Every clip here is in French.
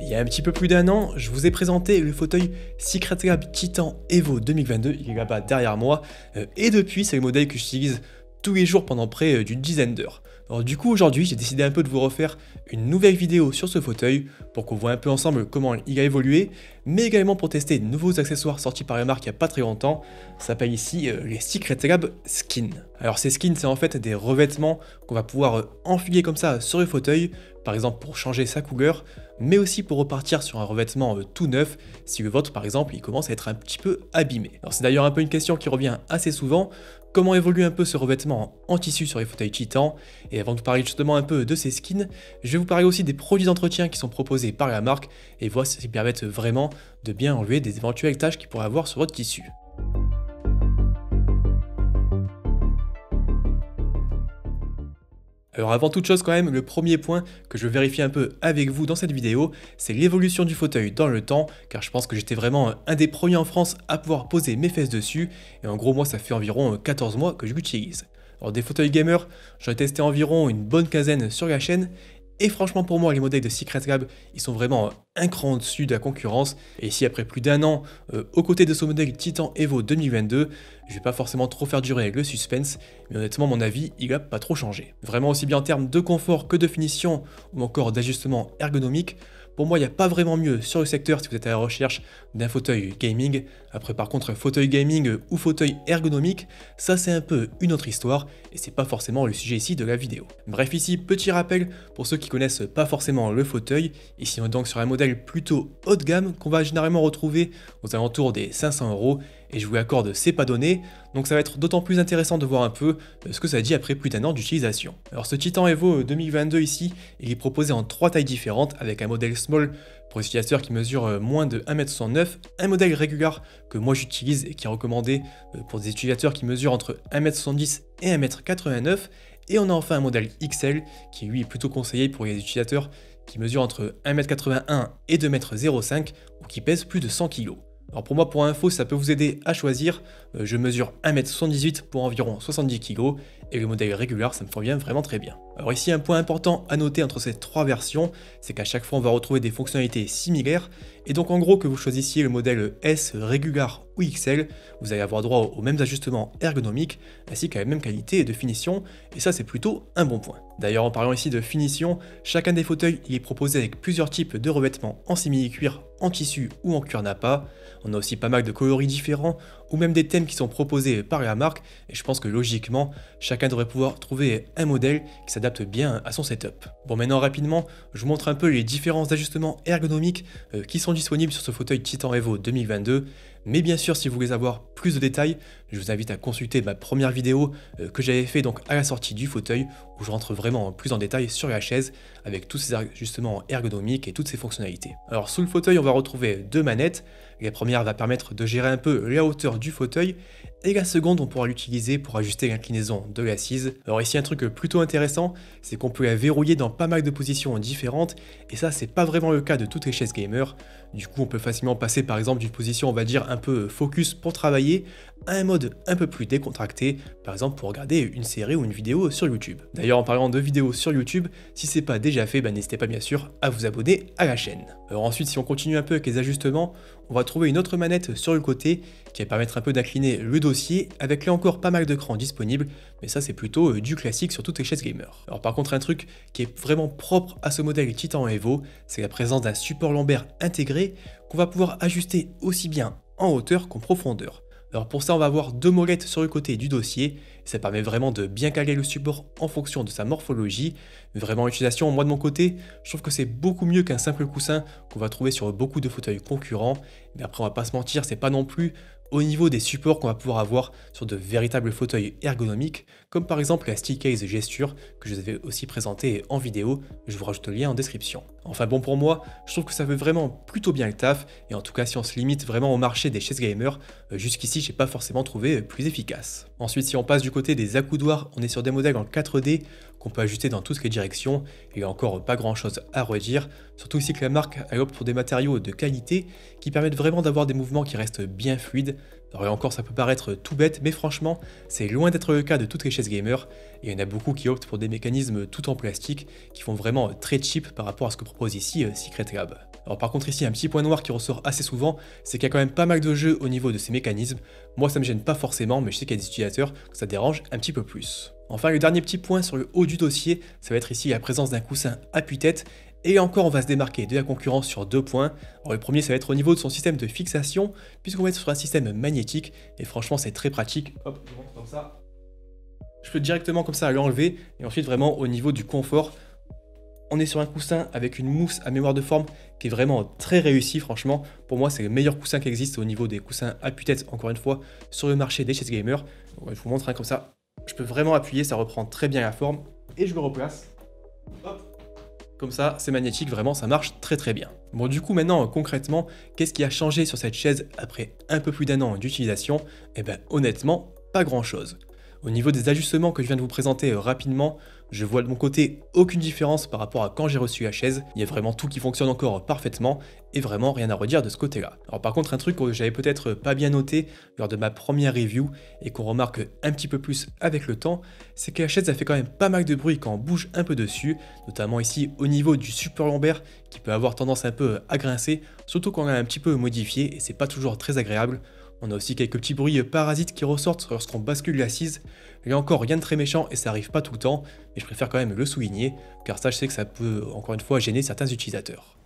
Il y a un petit peu plus d'un an, je vous ai présenté le fauteuil Secret Lab Titan Evo 2022, il est là-bas derrière moi, euh, et depuis c'est le modèle que j'utilise tous les jours pendant près euh, d'une dizaine d'heures. Alors du coup aujourd'hui j'ai décidé un peu de vous refaire une nouvelle vidéo sur ce fauteuil pour qu'on voit un peu ensemble comment il a évolué, mais également pour tester de nouveaux accessoires sortis par la marque il n'y a pas très longtemps, ça s'appelle ici euh, les Secret Lab Skin. Alors ces skins c'est en fait des revêtements qu'on va pouvoir euh, enfiler comme ça sur le fauteuil, par exemple pour changer sa couleur, mais aussi pour repartir sur un revêtement euh, tout neuf si le vôtre par exemple il commence à être un petit peu abîmé. Alors c'est d'ailleurs un peu une question qui revient assez souvent, comment évolue un peu ce revêtement en tissu sur les fauteuils Titan. Et avant de vous parler justement un peu de ces skins, je vais vous parler aussi des produits d'entretien qui sont proposés par la marque et voir s'ils permettent vraiment de bien enlever des éventuelles tâches qu'il pourrait avoir sur votre tissu. Alors avant toute chose quand même, le premier point que je vérifie un peu avec vous dans cette vidéo, c'est l'évolution du fauteuil dans le temps, car je pense que j'étais vraiment un des premiers en France à pouvoir poser mes fesses dessus, et en gros moi ça fait environ 14 euh, mois que je l'utilise. Alors des fauteuils gamers, j'en ai testé environ une bonne quinzaine sur la chaîne, et franchement, pour moi, les modèles de Secret Lab, ils sont vraiment un cran au-dessus de la concurrence. Et si après plus d'un an, euh, aux côtés de ce modèle Titan Evo 2022, je ne vais pas forcément trop faire durer le suspense, mais honnêtement, mon avis, il n'a pas trop changé. Vraiment aussi bien en termes de confort que de finition, ou encore d'ajustement ergonomique, pour moi, il n'y a pas vraiment mieux sur le secteur si vous êtes à la recherche d'un fauteuil gaming. Après, par contre, fauteuil gaming ou fauteuil ergonomique, ça c'est un peu une autre histoire et c'est pas forcément le sujet ici de la vidéo. Bref, ici, petit rappel pour ceux qui connaissent pas forcément le fauteuil. Ici, on est donc sur un modèle plutôt haut de gamme qu'on va généralement retrouver aux alentours des 500 euros et je vous accorde, c'est pas donné, donc ça va être d'autant plus intéressant de voir un peu euh, ce que ça dit après plus d'un an d'utilisation. Alors ce Titan Evo 2022 euh, ici, il est proposé en trois tailles différentes avec un modèle small pour les utilisateurs qui mesurent euh, moins de 1m69, un modèle régulier que moi j'utilise et qui est recommandé pour des utilisateurs qui mesurent entre 1m70 et 1m89, et on a enfin un modèle XL qui lui est plutôt conseillé pour les utilisateurs qui mesurent entre 1m81 et 2m05 ou qui pèsent plus de 100 kg. Alors pour moi, pour info, ça peut vous aider à choisir. Euh, je mesure 1m78 pour environ 70 kg et le modèle régulier, ça me convient vraiment très bien. Alors ici, un point important à noter entre ces trois versions, c'est qu'à chaque fois, on va retrouver des fonctionnalités similaires, et donc en gros, que vous choisissiez le modèle S Régular ou XL, vous allez avoir droit aux mêmes ajustements ergonomiques, ainsi qu'à la même qualité de finition, et ça, c'est plutôt un bon point. D'ailleurs, en parlant ici de finition, chacun des fauteuils est proposé avec plusieurs types de revêtements en simili-cuir, en tissu ou en cuir nappa. On a aussi pas mal de coloris différents, ou même des thèmes qui sont proposés par la marque, et je pense que logiquement, chacun devrait pouvoir trouver un modèle qui s'adapte bien à son setup. Bon maintenant rapidement, je vous montre un peu les différents ajustements ergonomiques euh, qui sont disponibles sur ce fauteuil Titan Evo 2022, mais bien sûr si vous voulez avoir plus de détails, je vous invite à consulter ma première vidéo euh, que j'avais fait donc à la sortie du fauteuil où je rentre vraiment plus en détail sur la chaise avec tous ses ajustements ergonomiques et toutes ses fonctionnalités. Alors sous le fauteuil on va retrouver deux manettes. La première va permettre de gérer un peu la hauteur du fauteuil et la seconde on pourra l'utiliser pour ajuster l'inclinaison de l'assise. Alors ici un truc plutôt intéressant c'est qu'on peut la verrouiller dans pas mal de positions différentes et ça c'est pas vraiment le cas de toutes les chaises gamer. Du coup on peut facilement passer par exemple d'une position on va dire un peu focus pour travailler à un mode un peu plus décontracté, par exemple pour regarder une série ou une vidéo sur YouTube. D'ailleurs, en parlant de vidéos sur YouTube, si c'est pas déjà fait, bah, n'hésitez pas bien sûr à vous abonner à la chaîne. Euh, ensuite, si on continue un peu avec les ajustements, on va trouver une autre manette sur le côté qui va permettre un peu d'incliner le dossier, avec là encore pas mal de crans disponibles, mais ça c'est plutôt euh, du classique sur toutes les chaises gamer. Alors par contre un truc qui est vraiment propre à ce modèle Titan Evo, c'est la présence d'un support Lambert intégré qu'on va pouvoir ajuster aussi bien en hauteur qu'en profondeur. Alors pour ça, on va avoir deux molettes sur le côté du dossier. Ça permet vraiment de bien caler le support en fonction de sa morphologie. Vraiment l'utilisation, moi de mon côté, je trouve que c'est beaucoup mieux qu'un simple coussin qu'on va trouver sur beaucoup de fauteuils concurrents. Mais après, on va pas se mentir, c'est pas non plus au niveau des supports qu'on va pouvoir avoir sur de véritables fauteuils ergonomiques, comme par exemple la Steelcase Gesture que je vous avais aussi présenté en vidéo, je vous rajoute le lien en description. Enfin bon pour moi, je trouve que ça fait vraiment plutôt bien le taf, et en tout cas si on se limite vraiment au marché des chaises gamers, euh, jusqu'ici j'ai pas forcément trouvé euh, plus efficace. Ensuite si on passe du côté des accoudoirs, on est sur des modèles en 4D qu'on peut ajuster dans toutes les directions, et encore pas grand chose à redire, surtout ici que la marque opte pour des matériaux de qualité qui permettent vraiment d'avoir des mouvements qui restent bien fluides alors encore, ça peut paraître tout bête, mais franchement, c'est loin d'être le cas de toutes les chaises gamer, et il y en a beaucoup qui optent pour des mécanismes tout en plastique, qui font vraiment très cheap par rapport à ce que propose ici euh, Secret Lab. Alors par contre ici, un petit point noir qui ressort assez souvent, c'est qu'il y a quand même pas mal de jeux au niveau de ces mécanismes. Moi ça me gêne pas forcément, mais je sais qu'il y a des utilisateurs que ça dérange un petit peu plus. Enfin, le dernier petit point sur le haut du dossier, ça va être ici la présence d'un coussin à tête et encore, on va se démarquer de la concurrence sur deux points. le premier, ça va être au niveau de son système de fixation, puisqu'on va être sur un système magnétique. Et franchement, c'est très pratique. Hop, je montre comme ça. Je peux directement comme ça l'enlever. Et ensuite, vraiment, au niveau du confort, on est sur un coussin avec une mousse à mémoire de forme qui est vraiment très réussi. franchement. Pour moi, c'est le meilleur coussin qui existe au niveau des coussins à pu tête encore une fois, sur le marché des chaises Gamers. je vous montre, un hein, comme ça, je peux vraiment appuyer, ça reprend très bien la forme. Et je le replace. Hop comme ça, c'est magnétique, vraiment, ça marche très très bien. Bon, du coup, maintenant, concrètement, qu'est-ce qui a changé sur cette chaise après un peu plus d'un an d'utilisation Eh bien, honnêtement, pas grand-chose. Au niveau des ajustements que je viens de vous présenter euh, rapidement, je vois de mon côté aucune différence par rapport à quand j'ai reçu la chaise. Il y a vraiment tout qui fonctionne encore parfaitement et vraiment rien à redire de ce côté-là. Alors par contre, un truc que j'avais peut-être pas bien noté lors de ma première review et qu'on remarque un petit peu plus avec le temps, c'est que la chaise a fait quand même pas mal de bruit quand on bouge un peu dessus, notamment ici au niveau du support lombaire qui peut avoir tendance un peu à grincer, surtout quand on l'a un petit peu modifié et c'est pas toujours très agréable. On a aussi quelques petits bruits parasites qui ressortent lorsqu'on bascule l'assise. Il y a encore rien de très méchant et ça arrive pas tout le temps, mais je préfère quand même le souligner, car ça je sais que ça peut encore une fois gêner certains utilisateurs.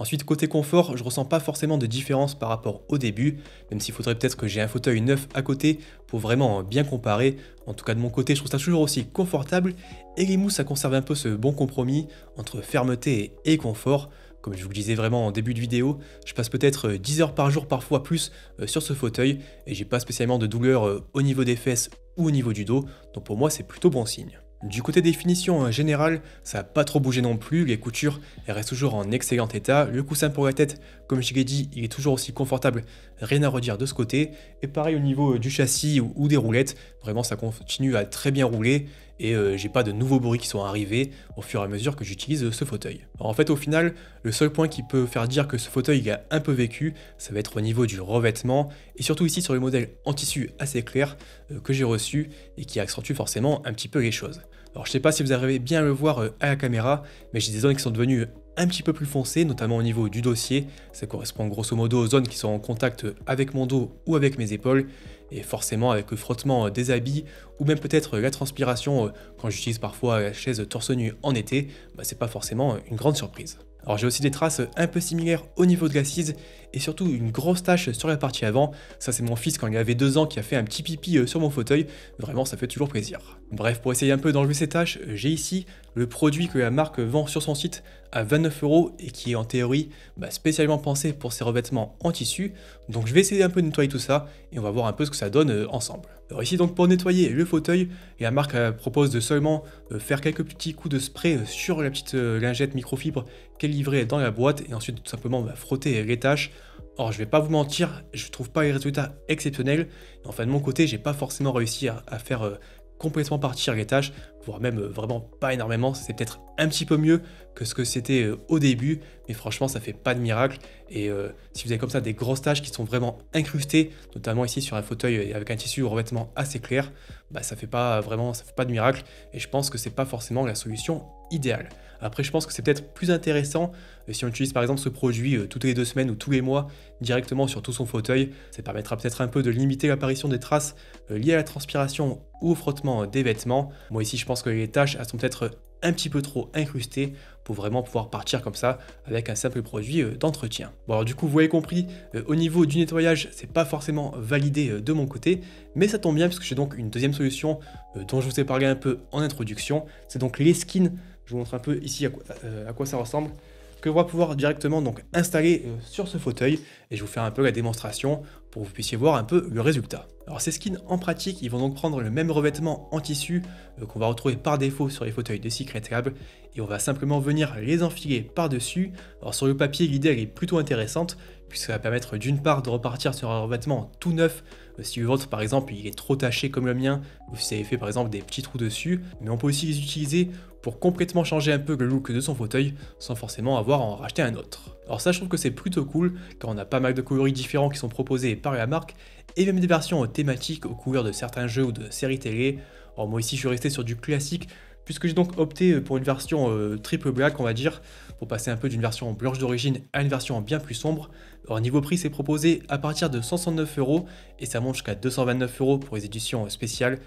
Ensuite, côté confort, je ressens pas forcément de différence par rapport au début, même s'il faudrait peut-être que j'ai un fauteuil neuf à côté pour vraiment bien comparer. En tout cas, de mon côté, je trouve ça toujours aussi confortable et les mousses, ça conserve un peu ce bon compromis entre fermeté et confort. Comme je vous le disais vraiment en début de vidéo, je passe peut-être 10 euh, heures par jour, parfois plus, euh, sur ce fauteuil et j'ai pas spécialement de douleur euh, au niveau des fesses ou au niveau du dos, donc pour moi, c'est plutôt bon signe. Du côté des en général, ça n'a pas trop bougé non plus, les coutures elles restent toujours en excellent état, le coussin pour la tête, comme je l'ai dit, il est toujours aussi confortable, rien à redire de ce côté, et pareil au niveau du châssis ou des roulettes, vraiment ça continue à très bien rouler, et euh, j'ai pas de nouveaux bruits qui sont arrivés au fur et à mesure que j'utilise ce fauteuil. Alors en fait au final, le seul point qui peut faire dire que ce fauteuil a un peu vécu, ça va être au niveau du revêtement et surtout ici sur le modèle en tissu assez clair euh, que j'ai reçu et qui accentue forcément un petit peu les choses. Alors je sais pas si vous arrivez bien à le voir euh, à la caméra, mais j'ai des zones qui sont devenues un petit peu plus foncées, notamment au niveau du dossier. Ça correspond grosso modo aux zones qui sont en contact avec mon dos ou avec mes épaules et forcément avec le frottement euh, des habits ou même peut-être euh, la transpiration euh, quand j'utilise parfois la chaise torse nu en été, bah, c'est pas forcément une grande surprise. Alors j'ai aussi des traces un peu similaires au niveau de l'assise et surtout une grosse tache sur la partie avant. Ça, c'est mon fils quand il avait deux ans qui a fait un petit pipi euh, sur mon fauteuil. Vraiment, ça fait toujours plaisir. Bref, pour essayer un peu d'enlever ces taches, euh, j'ai ici le produit que la marque vend sur son site à 29 euros et qui est en théorie bah, spécialement pensé pour ses revêtements en tissu. Donc je vais essayer un peu de nettoyer tout ça et on va voir un peu ce que ça donne euh, ensemble. Alors ici donc pour nettoyer le fauteuil, la marque propose de seulement faire quelques petits coups de spray sur la petite lingette microfibre qu'elle livrait dans la boîte et ensuite tout simplement bah, frotter les taches. Or, je vais pas vous mentir, je trouve pas les résultats exceptionnels. Enfin, de mon côté, j'ai pas forcément réussi à, faire euh, complètement partir les tâches, voire même euh, vraiment pas énormément. C'est peut-être un petit peu mieux ce que c'était euh, au début, mais franchement ça fait pas de miracle. Et euh, si vous avez comme ça des grosses taches qui sont vraiment incrustées, notamment ici sur un fauteuil euh, avec un tissu ou revêtement assez clair, bah ça fait pas vraiment, ça fait pas de miracle. Et je pense que c'est pas forcément la solution idéale. Après je pense que c'est peut-être plus intéressant si on utilise par exemple ce produit toutes les deux semaines ou tous les mois directement sur tout son fauteuil. Ça permettra peut-être un peu de limiter l'apparition des traces liées à la transpiration ou au frottement des vêtements. Moi ici je pense que les taches elles sont peut-être un petit peu trop incrusté pour vraiment pouvoir partir comme ça avec un simple produit euh, d'entretien. Bon alors du coup vous avez compris, euh, au niveau du nettoyage c'est pas forcément validé euh, de mon côté, mais ça tombe bien puisque j'ai donc une deuxième solution dont je vous ai parlé un peu en introduction, c'est donc les skins, je vous montre un peu ici à quoi, ça ressemble que on va pouvoir directement donc installer sur ce fauteuil et je vous fais un peu la démonstration pour que vous puissiez voir un peu le résultat. Alors ces skins en pratique, ils vont donc prendre le même revêtement en tissu euh, qu'on va retrouver par défaut sur les fauteuils de Secret Lab et on va simplement venir les enfiler par-dessus. Alors sur le papier, l'idée elle est plutôt intéressante puisque ça va permettre d'une part de repartir sur un revêtement tout neuf euh, si le vôtre par exemple il est trop taché comme le mien ou si vous avez fait par exemple des petits trous dessus, mais on peut aussi les utiliser pour complètement changer un peu le look de son fauteuil sans forcément avoir à en racheter un autre. Alors ça je trouve que c'est plutôt cool quand on a pas mal de coloris différents qui sont proposés par la marque et même des versions thématiques aux couleurs de certains jeux ou de séries télé. Alors moi ici je suis resté sur du classique puisque j'ai donc opté pour une version euh, triple black on va dire, pour passer un peu d'une version blanche d'origine à une version bien plus sombre. Alors niveau prix c'est proposé à partir de 169 euros et ça monte jusqu'à 229 euros pour les éditions spéciales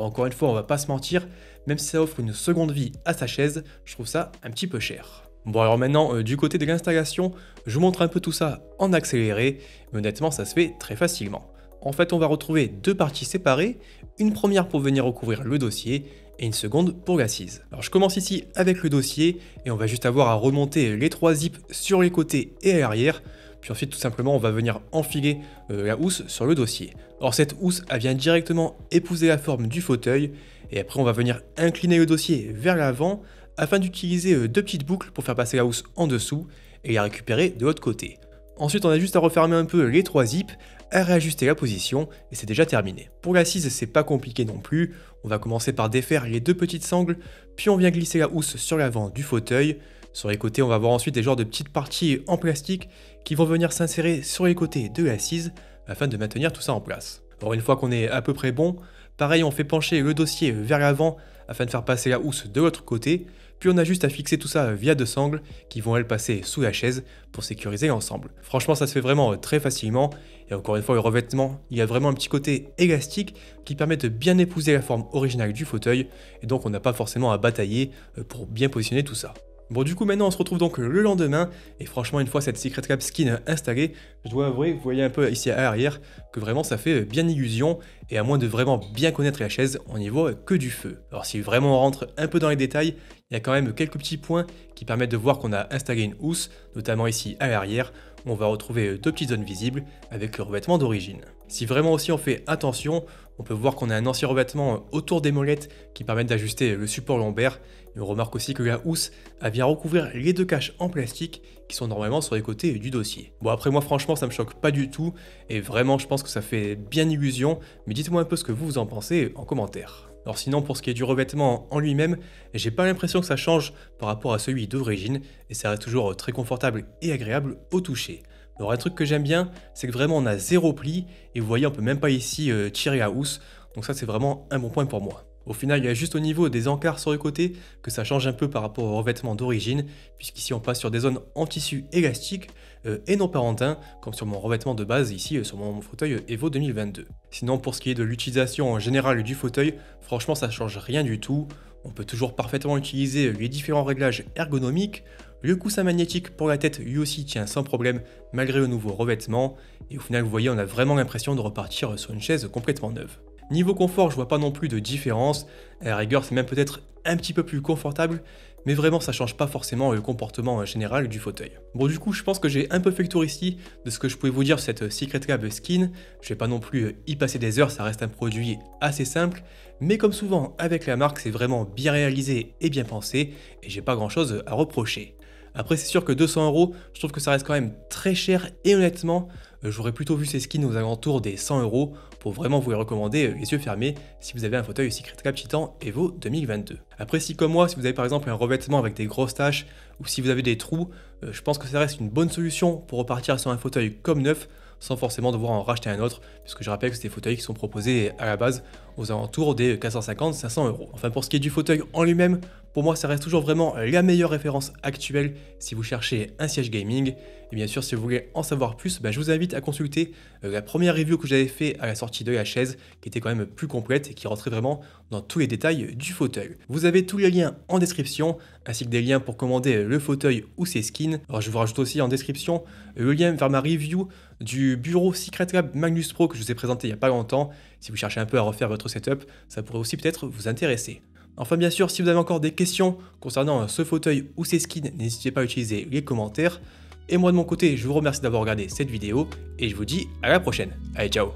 encore une fois, on va pas se mentir, même si ça offre une seconde vie à sa chaise, je trouve ça un petit peu cher. Bon alors maintenant, euh, du côté de l'installation, je vous montre un peu tout ça en accéléré, mais honnêtement ça se fait très facilement. En fait, on va retrouver deux parties séparées, une première pour venir recouvrir le dossier et une seconde pour l'assise. Alors je commence ici avec le dossier et on va juste avoir à remonter les trois zips sur les côtés et à l'arrière puis ensuite tout simplement on va venir enfiler euh, la housse sur le dossier. Or cette housse elle vient directement épouser la forme du fauteuil et après on va venir incliner le dossier vers l'avant afin d'utiliser euh, deux petites boucles pour faire passer la housse en dessous et la récupérer de l'autre côté. Ensuite on a juste à refermer un peu les trois zips, à réajuster la position et c'est déjà terminé. Pour l'assise c'est pas compliqué non plus, on va commencer par défaire les deux petites sangles puis on vient glisser la housse sur l'avant du fauteuil sur les côtés, on va voir ensuite des genres de petites parties en plastique qui vont venir s'insérer sur les côtés de l'assise afin de maintenir tout ça en place. Alors une fois qu'on est à peu près bon, pareil, on fait pencher le dossier vers l'avant afin de faire passer la housse de l'autre côté, puis on a juste à fixer tout ça via deux sangles qui vont elles passer sous la chaise pour sécuriser l'ensemble. Franchement, ça se fait vraiment euh, très facilement et encore une fois, le revêtement, il y a vraiment un petit côté élastique qui permet de bien épouser la forme originale du fauteuil et donc on n'a pas forcément à batailler euh, pour bien positionner tout ça. Bon du coup maintenant on se retrouve donc le lendemain et franchement une fois cette Secret Cap skin installée, je dois avouer, vous voyez un peu ici à l'arrière, que vraiment ça fait bien illusion et à moins de vraiment bien connaître la chaise, on n'y voit que du feu. Alors si vraiment on rentre un peu dans les détails, il y a quand même quelques petits points qui permettent de voir qu'on a installé une housse, notamment ici à l'arrière, où on va retrouver deux petites zones visibles avec le revêtement d'origine. Si vraiment aussi on fait attention, on peut voir qu'on a un ancien revêtement autour des molettes qui permettent d'ajuster le support lombaire on remarque aussi que la housse a vient recouvrir les deux caches en plastique qui sont normalement sur les côtés du dossier. Bon après moi franchement ça me choque pas du tout et vraiment je pense que ça fait bien illusion, mais dites-moi un peu ce que vous, vous en pensez en commentaire. Alors sinon pour ce qui est du revêtement en lui-même, j'ai pas l'impression que ça change par rapport à celui d'origine et ça reste toujours très confortable et agréable au toucher. Alors un truc que j'aime bien, c'est que vraiment on a zéro pli et vous voyez on peut même pas ici euh, tirer la housse, donc ça c'est vraiment un bon point pour moi. Au final, il y a juste au niveau des encarts sur le côté que ça change un peu par rapport au revêtement d'origine, puisqu'ici on passe sur des zones en tissu élastique euh, et non parentin, comme sur mon revêtement de base ici euh, sur mon fauteuil Evo 2022. Sinon, pour ce qui est de l'utilisation en général du fauteuil, franchement ça change rien du tout. On peut toujours parfaitement utiliser les différents réglages ergonomiques, le coussin magnétique pour la tête lui aussi tient sans problème malgré le nouveau revêtement, et au final vous voyez on a vraiment l'impression de repartir sur une chaise complètement neuve. Niveau confort, je vois pas non plus de différence. À la rigueur, c'est même peut-être un petit peu plus confortable, mais vraiment ça change pas forcément le comportement euh, général du fauteuil. Bon du coup je pense que j'ai un peu fait le tour ici de ce que je pouvais vous dire sur cette euh, Secret Cab Skin, je vais pas non plus euh, y passer des heures, ça reste un produit assez simple, mais comme souvent avec la marque c'est vraiment bien réalisé et bien pensé, et j'ai pas grand chose à reprocher. Après, c'est sûr que 200 euros, je trouve que ça reste quand même très cher et honnêtement, euh, j'aurais plutôt vu ces skins aux alentours des 100 euros pour vraiment vous les recommander euh, les yeux fermés si vous avez un fauteuil Secret Cap Titan Evo 2022. Après, si comme moi, si vous avez par exemple un revêtement avec des grosses taches ou si vous avez des trous, euh, je pense que ça reste une bonne solution pour repartir sur un fauteuil comme neuf sans forcément devoir en racheter un autre, puisque je rappelle que c'est des fauteuils qui sont proposés à la base aux alentours des 450-500 euros. Enfin, pour ce qui est du fauteuil en lui-même, pour moi, ça reste toujours vraiment la meilleure référence actuelle si vous cherchez un siège gaming. Et bien sûr, si vous voulez en savoir plus, bah, je vous invite à consulter euh, la première review que j'avais fait à la sortie de la chaise, qui était quand même plus complète et qui rentrait vraiment dans tous les détails du fauteuil. Vous avez tous les liens en description, ainsi que des liens pour commander le fauteuil ou ses skins. Alors je vous rajoute aussi en description le lien vers ma review du bureau Secret Lab Magnus Pro que je vous ai présenté il n'y a pas longtemps. Si vous cherchez un peu à refaire votre setup, ça pourrait aussi peut-être vous intéresser. Enfin bien sûr, si vous avez encore des questions concernant euh, ce fauteuil ou ces skins, n'hésitez pas à utiliser les commentaires. Et moi de mon côté, je vous remercie d'avoir regardé cette vidéo et je vous dis à la prochaine. Allez, ciao